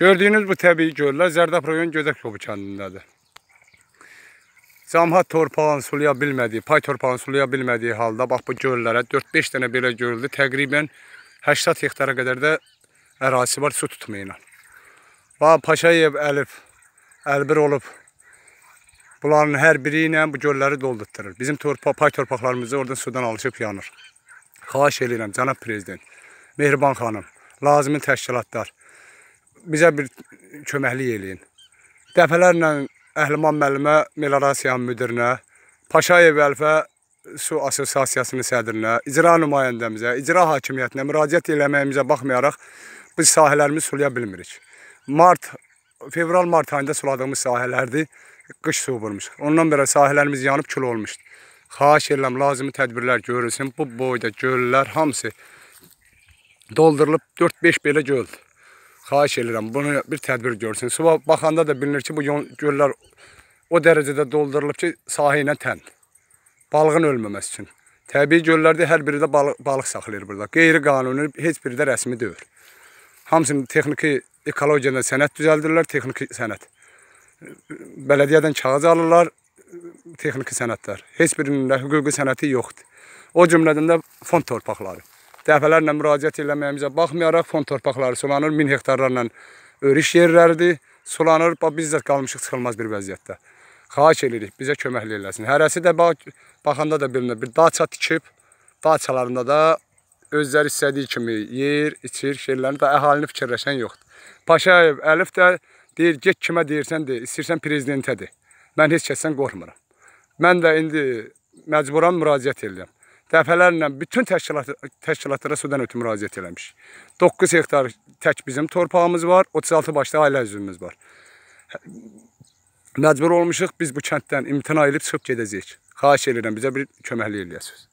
Gördüyünüz bu təbii göllər Zərdab rayon Gözəkkovu kəndindədir. Camhat torpağın sulaya bilmədiyi, pay torpağın sulaya bilmədiyi halda bax bu göllərə 4-5 dənə belə göldür. Təqribən 80 hektara qədər də ərazisi var su tutmayla. Va Paşayev Əlif əlbir olub bunların hər biri ilə bu gölləri doldurtdurur. Bizim torpa pay torpaqlarımızı oradan sudan alışıb yanır. Xahiş edirəm cənab prezident, Mehriban xanım, lazımi təşkilatlar bizə bir köməklik eləyin. Dəfələrlə Əhliman müəllimə, Melarasiyanın müdirinə, Paşayev Əlfə Su Assosiasiyasının sədrinə, icra nümayəndəmizə, icra hakimiyyətinə müraciət eləməyimizə baxmayaraq biz sahələrimizi sulaya bilmirik. Mart, fevral-mart ayında suladığımız sahələrdir, qış su vurmuş. Ondan belə sahələrimiz yanıb kül olmuşdur. Xahiş edirəm, lazımi tədbirlər görülsün. Bu boyda göllər hamısı doldurulub 4-5 belə göldür. Xahiş edirəm, bunu bir tədbir görsün. Suva baxanda da bilinir ki, bu göllər o dərəcədə doldurulub ki, sahə ilə tən. Balığın ölməməsi üçün. Təbii göllərdə hər biri də balıq, balıq saxlayır burada. Qeyri-qanuni heç biri də rəsmi deyil. Hamısını texniki ekologiyada sənət düzəldirlər, texniki sənət. Bələdiyyədən kağız alırlar, texniki sənətlər. Heç birinin də hüquqi sənəti yoxdur. O cümlədən də fond torpaqları dəfələrlə müraciət eləməyimizə baxmayaraq fond torpaqları sulanır, 1000 hektarlarla örüş yerləridir, sulanır, biz də qalmışıq çıxılmaz bir vəziyyətdə. Xaç edirik, bizə köməkli eləsin. Hərəsi də bax, baxanda da bilinir, bir daça tikib, daçalarında da özləri istədiyi kimi yer, içir, şeylərini də əhalini fikirləşən yoxdur. Paşayev Əlif də deyir, get kimə deyirsən de, istəyirsən prezidentədir. Mən heç kəsdən qorxmuram. Mən də indi məcburan müraciət edirəm dəfələrlə bütün təşkilat, təşkilatlara Sudan ötü müraciət eləmiş. 9 hektar tək bizim torpağımız var, 36 başda ailə üzvümüz var. Məcbur olmuşuq biz bu kənddən imtina edib çıxıb gedəcəyik. Xahiş edirəm, bizə bir köməklik eləyəsiniz.